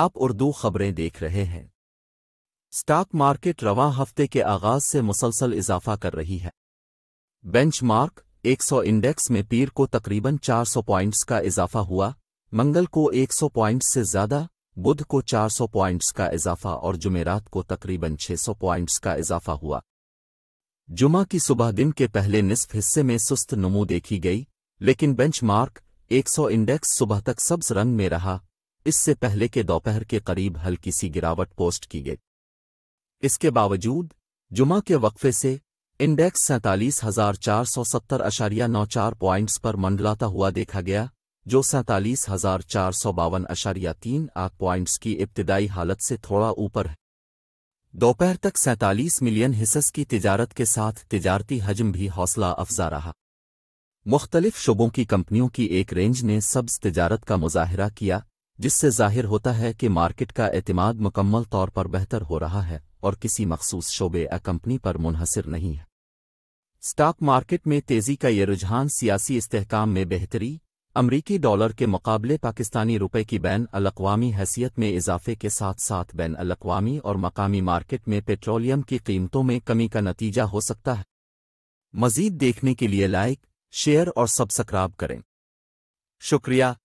आप उर्दू खबरें देख रहे हैं स्टॉक मार्केट रवा हफ्ते के आगाज से मुसलसल इजाफा कर रही है बेंचमार्क 100 इंडेक्स में पीर को तकरीबन 400 पॉइंट्स का इजाफा हुआ मंगल को 100 पॉइंट्स से ज्यादा बुध को 400 पॉइंट्स का इजाफा और जुमेरात को तकरीबन 600 पॉइंट्स का इजाफा हुआ जुमा की सुबह दिन के पहले निसफ हिस्से में सुस्त नमू देखी गई लेकिन बेंचमार्क 100 इंडेक्स सुबह तक सब्ज रंग में रहा इससे पहले के दोपहर के करीब हल्की सी गिरावट पोस्ट की गई इसके बावजूद जुमा के वक्फे से इंडेक्स सैंतालीस हजार चार सौ सत्तर अशारिया नौ चार प्वाइंट्स पर मंडलाता हुआ देखा गया जो सैंतालीस हजार चार सौ बावन अशारिया तीन आठ प्वाइंट्स की इब्तदाई हालत से थोड़ा ऊपर है दोपहर तक सैंतालीस मिलियन हिस्स की तिजारत के साथ तिजारती हजम भी हौसला अफजा रहा मुख्तलिफ शुबों की कंपनियों की एक रेंज ने सब्ज तिजारत का मुजाहरा किया जिससे जाहिर होता है कि मार्केट का एतमाद मुकम्मल तौर पर बेहतर हो रहा है और किसी मखसूस शोबे या कंपनी पर मुनहसर नहीं है स्टॉक मार्केट में तेजी का ये रुझान सियासी इस्तेकाम में बेहतरी अमरीकी डॉलर के मुकाबले पाकिस्तानी रुपये की बैन अलावामी हैसियत में इजाफे के साथ साथ बैन अलावामी और मकामी मार्केट में पेट्रोलियम की कीमतों में कमी का नतीजा हो सकता है मजीद देखने के लिए लाइक शेयर और सब्सक्राइब करें शुक्रिया